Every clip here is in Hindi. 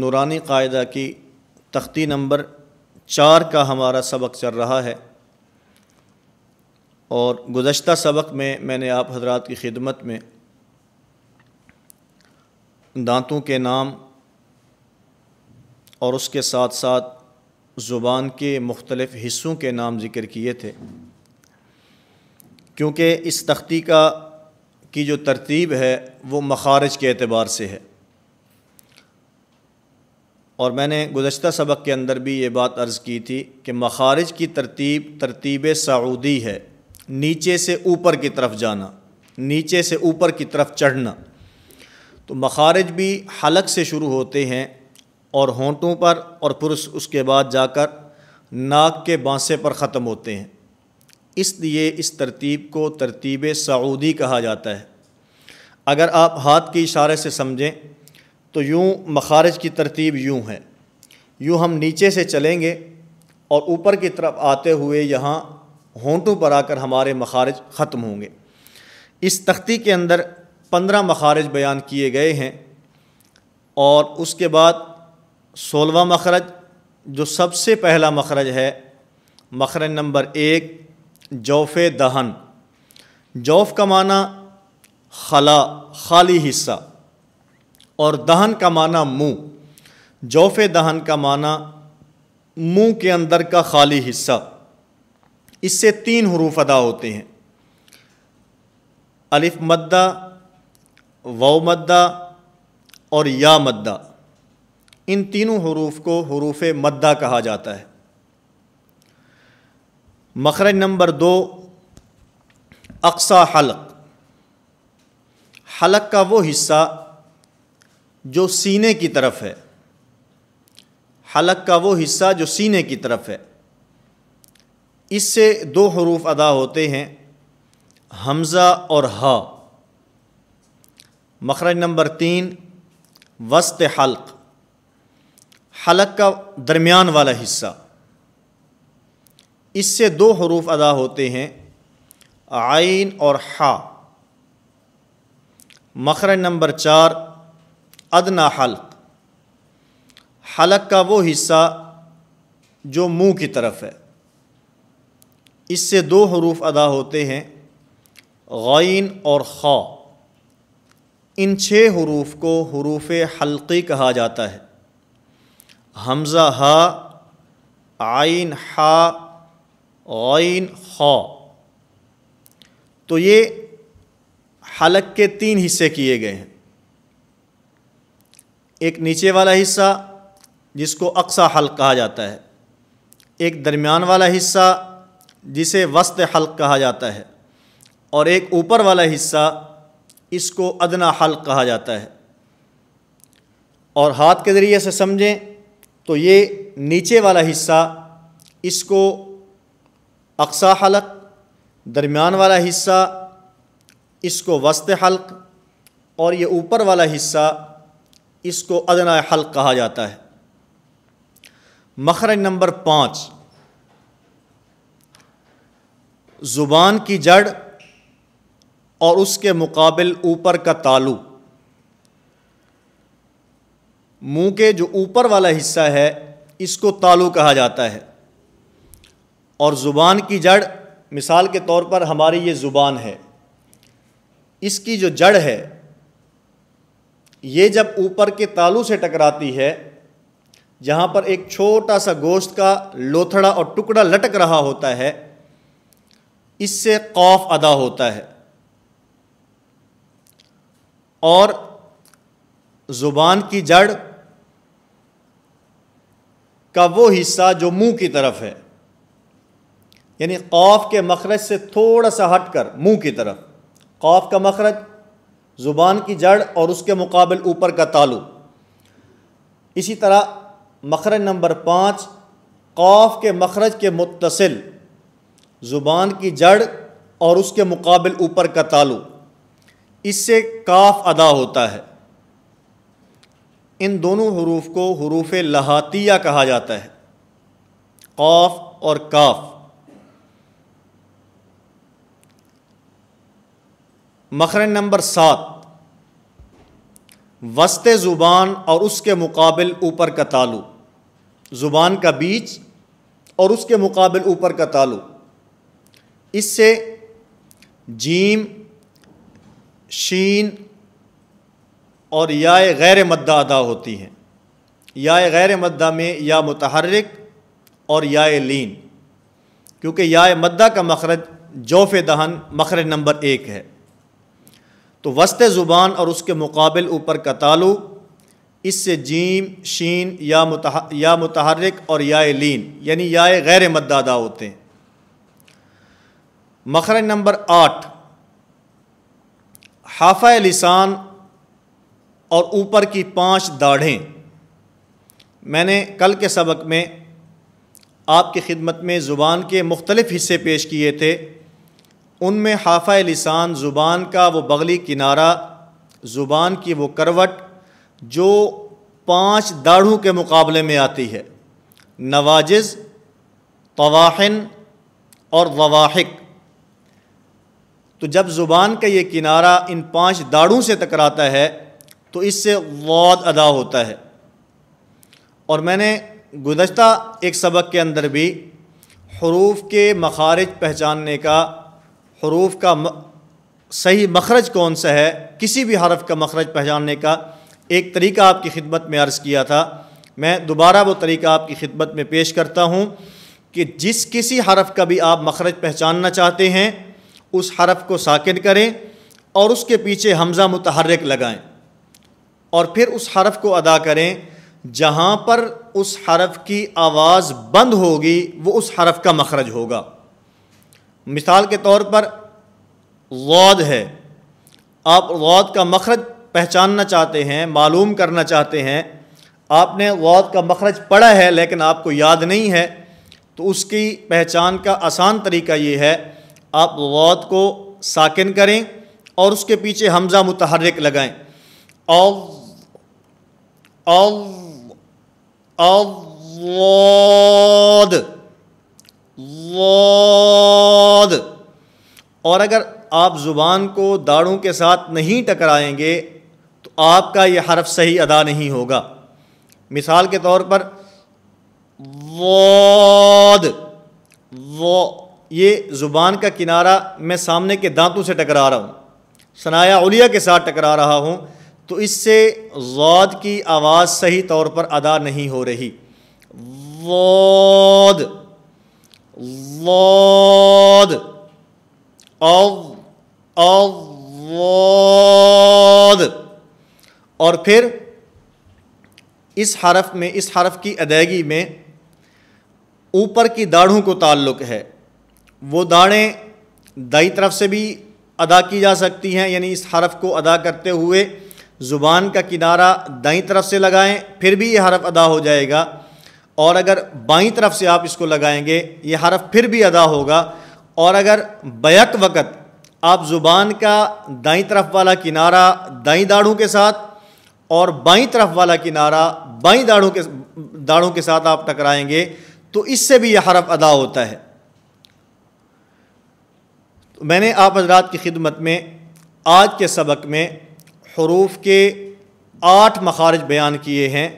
नूरानी कायदा की तख्ती नंबर चार का हमारा सबक चल रहा है और गुज्त सबक में मैंने आप हजरात की खिदमत में दांतों के नाम और उसके साथ साथ ज़ुबान के मुख्तलफ़ हिस्सों के नाम ज़िक्र किए थे क्योंकि इस तख्ती का की जो तरतीब है वो मखारज के अतबार से है और मैंने गुज्त सबक के अंदर भी ये बात अर्ज़ की थी कि मखारज की तरतीब तरतीब सऊदी है नीचे से ऊपर की तरफ जाना नीचे से ऊपर की तरफ चढ़ना तो मखारज भी हलक से शुरू होते हैं और होटों पर और पुरुष उसके बाद जाकर नाक के बांसे पर ख़त्म होते हैं इसलिए इस तरतीब को तरतीब सऊदी कहा जाता है अगर आप हाथ के इशारे से समझें तो यूँ मखारज की तरतीब यूँ है यूँ हम नीचे से चलेंगे और ऊपर की तरफ आते हुए यहाँ होंटों पर आकर हमारे मखारज ख़त्म होंगे इस तख्ती के अंदर पंद्रह मखारज बयान किए गए हैं और उसके बाद सोलवा मखरज जो सबसे पहला मखरज है मखरज नंबर एक जौफ़ दहन जौफ़ का माना खला खाली हिस्सा और दहन का माना मुंह जौफ़ दहन का माना मुंह के अंदर का खाली हिस्सा इससे तीन हरूफ अदा होते हैं अलिफ मद्दा वो मद्दा और या मद्दा इन तीनों हरूफ को हरूफ मद्दा कहा जाता है मखरज नंबर दो अक्सा हलक हलक का वो हिस्सा जो सीने की तरफ है हलक का वो हिस्सा जो सीने की तरफ है इससे दो हरूफ अदा होते हैं हमज़ा और हा मखरज नंबर तीन वस्त हल्क हलक का दरमियान वाला हिस्सा इससे दो हरूफ अदा होते हैं आइन और हा मखरज नंबर चार अदना हल्क हलक का वो हिस्सा जो मुंह की तरफ है इससे दो हरूफ अदा होते हैं गैन और ख़ा इन छः हरूफ को हरूफ हल्की कहा जाता है हमज़ा हा आइन हा गैन खा तो ये हलक के तीन हिस्से किए गए हैं एक नीचे वाला हिस्सा जिसको अक्सा हल कहा जाता है एक दरमियान वाला हिस्सा जिसे वस्त हल कहा जाता है और एक ऊपर वाला हिस्सा इसको अदना हल कहा जाता है और हाथ के ज़रिए से समझें तो ये नीचे वाला हिस्सा इसको अक्सा हलक दरमियान वाला हिस्सा इसको वस्त हल्क और ये ऊपर वाला हिस्सा इसको अदना हल कहा जाता है मखरज नंबर पाँच ज़ुबान की जड़ और उसके मुकाबल ऊपर का तालू मुंह के जो ऊपर वाला हिस्सा है इसको तालू कहा जाता है और ज़ुबान की जड़ मिसाल के तौर पर हमारी ये ज़ुबान है इसकी जो जड़ है ये जब ऊपर के तालू से टकराती है जहाँ पर एक छोटा सा गोश्त का लोथड़ा और टुकड़ा लटक रहा होता है इससे खौफ अदा होता है और ज़ुबान की जड़ का वो हिस्सा जो मुंह की तरफ है यानी खौफ के मखरज से थोड़ा सा हटकर मुंह की तरफ खौफ का मखरज ज़ुबान की जड़ और उसके मुकाबल ऊपर का तालु इसी तरह मखरज नंबर पाँच कौफ के मखरज के मुतसिल ज़ुबान की जड़ और उसके मुकाबल ऊपर का तालु इससे काफ अदा होता है इन दोनों हरूफ को हरूफ लहातिया कहा जाता है कौफ और काफ़ मखर नंबर सात वस्त ज़ुबान और उसके मुकाबल ऊपर का तालु ज़ुबान का बीच और उसके मुकाबल ऊपर का तालु इससे जीम शीन और या गैर मद्दा अदा होती हैं या गैर मद्दा में या मतहरक और या लीन क्योंकि या मद्दा का मखरज जोफ़ दहन मखरज नंबर एक है तो वस्त ज़ुबान और उसके मुकाबल ऊपर का तालु इससे जीम शीन या मुतह या मुतहरक और या लीन यानी या गैर मददादा होते हैं मखरज नंबर आठ हाफा लिसान और ऊपर की पांच दाढ़ें मैंने कल के सबक में आपकी खिदमत में ज़ुबान के मुख्तलिफ़ हिस्से पेश किए थे उनमें हाफा लिसान ज़ुबान का वो बगली किनारा ज़ुबान की वो करवट जो पांच दाढ़ों के मुकाबले में आती है नवाजिज़ तवाहन और ववाहिक तो जब ज़ुबान का ये किनारा इन पांच दाढ़ों से टकराता है तो इससे वाद अदा होता है और मैंने गुज्त एक सबक के अंदर भी हरूफ के मखारज पहचानने का हरूफ का म, सही मखरज कौन सा है किसी भी हरफ का मखरज पहचानने का एक तरीका आपकी खिदमत में अर्ज़ किया था मैं दोबारा वो तरीका आपकी खिदमत में पेश करता हूँ कि जिस किसी हरफ का भी आप मखरज पहचानना चाहते हैं उस हरफ को साकिन करें और उसके पीछे हमज़ा मुतहरक लगाएं और फिर उस हरफ को अदा करें जहाँ पर उस हरफ की आवाज़ बंद होगी वो उस हरफ का मखरज होगा मिसाल के तौर पर गौद है आप गौद का मखरज पहचानना चाहते हैं मालूम करना चाहते हैं आपने गौद का मखरज पढ़ा है लेकिन आपको याद नहीं है तो उसकी पहचान का आसान तरीका ये है आप गौद को साकिन करें और उसके पीछे हमज़ा मुतहरक लगाएं और और लौद और अगर आप ज़ुबान को दाड़ों के साथ नहीं टकराएंगे तो आपका यह हरफ सही अदा नहीं होगा मिसाल के तौर पर वाद वो ये ज़ुबान का किनारा मैं सामने के दांतों से टकरा रहा हूँ सनाया उलिया के साथ टकरा रहा हूँ तो इससे वाद की आवाज़ सही तौर पर अदा नहीं हो रही वाद Lord. of all, और फिर इस हरफ में इस हरफ की अदायगी में ऊपर की दाढ़ों को ताल्लुक है वो दाढ़ें दाई तरफ से भी अदा की जा सकती हैं यानी इस हरफ को अदा करते हुए ज़ुबान का किनारा दाई तरफ से लगाएं फिर भी ये हरफ अदा हो जाएगा और अगर बाई तरफ से आप इसको लगाएंगे ये हरफ फिर भी अदा होगा और अगर बैक वक़्त आप ज़ुबान का दाई तरफ वाला किनारा दाई दाढ़ों के साथ और बाई तरफ वाला किनारा बाई दाढ़ों के दाढ़ों के साथ आप टकराएंगे तो इससे भी यह हरफ अदा होता है तो मैंने आप हजरात की खिदमत में आज के सबक में हरूफ के आठ मखारज बयान किए हैं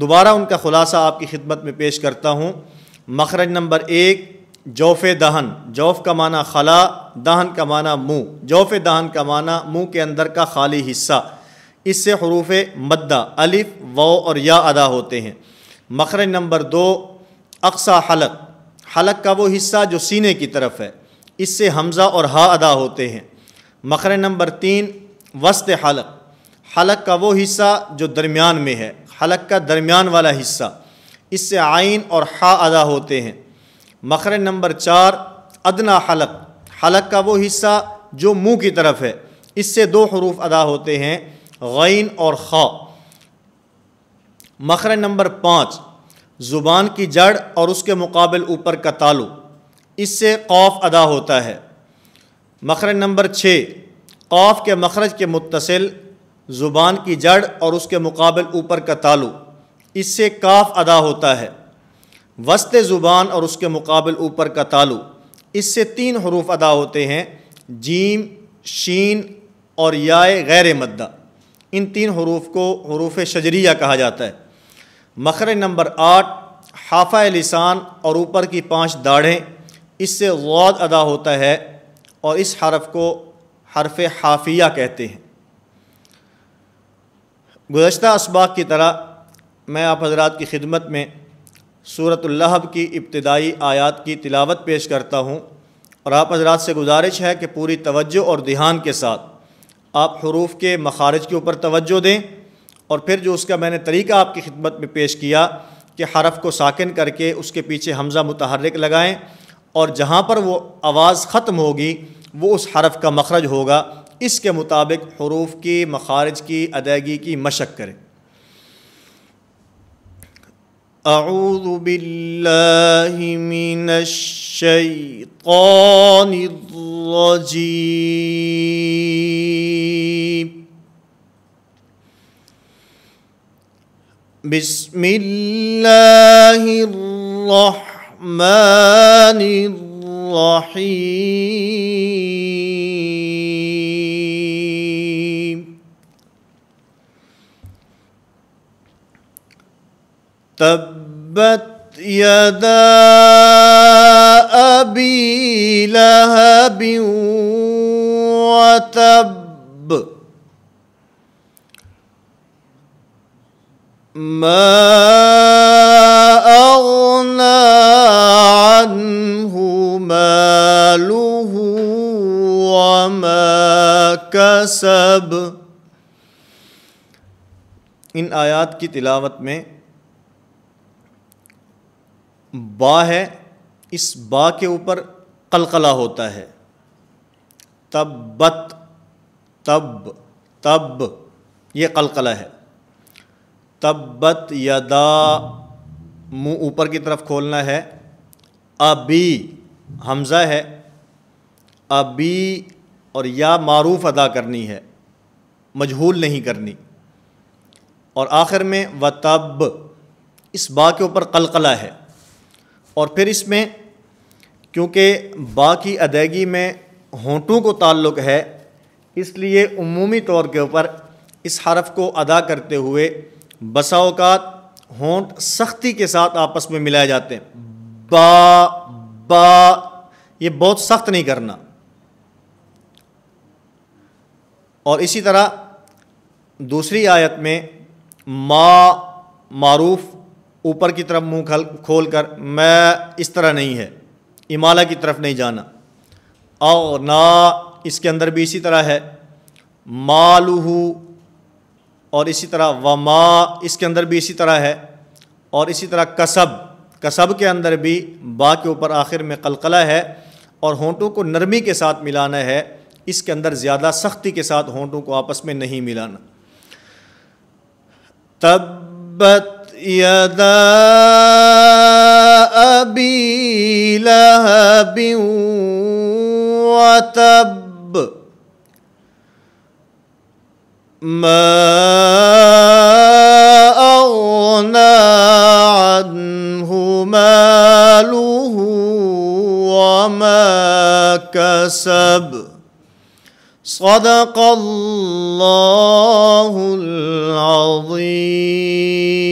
दोबारा उनका ख़ुलासा आपकी खिदमत में पेश करता हूँ मखरज नंबर एक जौफ़ दहन जौफ़ का माना खला दहन का माना मुँह जौफ़ दहन का माना मुँह के अंदर का खाली हिस्सा इससे हरूफ मद्दा अलिफ वो और या अदा होते हैं मखरज नंबर दो अक्सा हलक हलक का वो हिस्सा जो सीने की तरफ है इससे हमज़ा और हा अदा होते हैं मखरज नंबर तीन वस्त हलक हलक का वो हिस्सा जो दरमियान में है हलक का दरमियान वाला हिस्सा इससे आइन और हा अदा होते हैं मखर नंबर चार अदना हलक हलक का वो हिस्सा जो मुंह की तरफ है इससे दो हरूफ अदा होते हैं गैन और खा मखर नंबर पाँच ज़ुबान की जड़ और उसके मुकाबल ऊपर का तालु इससे खौफ अदा होता है मखर नंबर छः खौफ के मखरज के मुतसिल ज़ुबान की जड़ और उसके मुकाबल ऊपर का तालु इससे काफ अदा होता है वस्त ज़ुबान और उसके मुकाबल ऊपर का तालु इससे तीन हरूफ अदा होते हैं जीम शीन और याय गैर मद्दा इन तीन हरूफ को हरूफ शजरिया कहा जाता है मखर नंबर आठ हाफा लिसान और ऊपर की पांच दाढ़ें इससे गौद अदा होता है और इस हरफ को हरफ हाफिया कहते हैं गुज्त इसबाक की तरह मैं आप हजरात की खिदमत में सूरत लहब की इब्तदाई आयात की तिलावत पेश करता हूँ और आप हजरात से गुजारिश है कि पूरी तवज्जो और ध्यान के साथ आप हरूफ के मखारज के ऊपर तवज्जो दें और फिर जो उसका मैंने तरीका आपकी खिदमत में पेश किया कि हरफ को साकिन करके उसके पीछे हमज़ा मुतहरक लगाएँ और जहाँ पर वो आवाज़ ख़त्म होगी वो उस हरफ का मखरज होगा इसके मुताबिक हरूफ की मखारज की अदायगी की मशक करें अऊबिल्लाजीब बिस्मिल्लाहिर्रहमानिर्रहीम تبت يدا أبي لهب وتب ما أغنى عنه ماله وما كسب ان ايات کی تلاوت میں बा है इस बा के ऊपर कलकला होता है तब बत तब तब ये कलकला है तब्बत यदा मुंह ऊपर की तरफ खोलना है अबी हमज़ा है अबी और या मारूफ अदा करनी है मजहूल नहीं करनी और आखिर में व तब इस बा के ऊपर कलकला है और फिर इसमें क्योंकि बा की अदायगी में होंटों को ताल्लुक़ है इसलिए उमूमी तौर के ऊपर इस हरफ को अदा करते हुए बसाओकात होंट सख्ती के साथ आपस में मिलाए जाते हैं बा बा ये बहुत सख्त नहीं करना और इसी तरह दूसरी आयत में मा मारूफ़ ऊपर की तरफ मुंह खल खोल कर मैं इस तरह नहीं है इमाला की तरफ नहीं जाना और ना इसके अंदर भी इसी तरह है मालूहू और इसी तरह व माँ इसके अंदर भी इसी तरह है और इसी तरह कसब कसब के अंदर भी बा के ऊपर आखिर में कलकला है और होंटों को नरमी के साथ मिलाना है इसके अंदर ज़्यादा सख्ती के साथ होंटों को आपस में नहीं मिलाना तब يدا أبي لهب وتب ما أغنى عنه ماله وما كسب صدق الله العظيم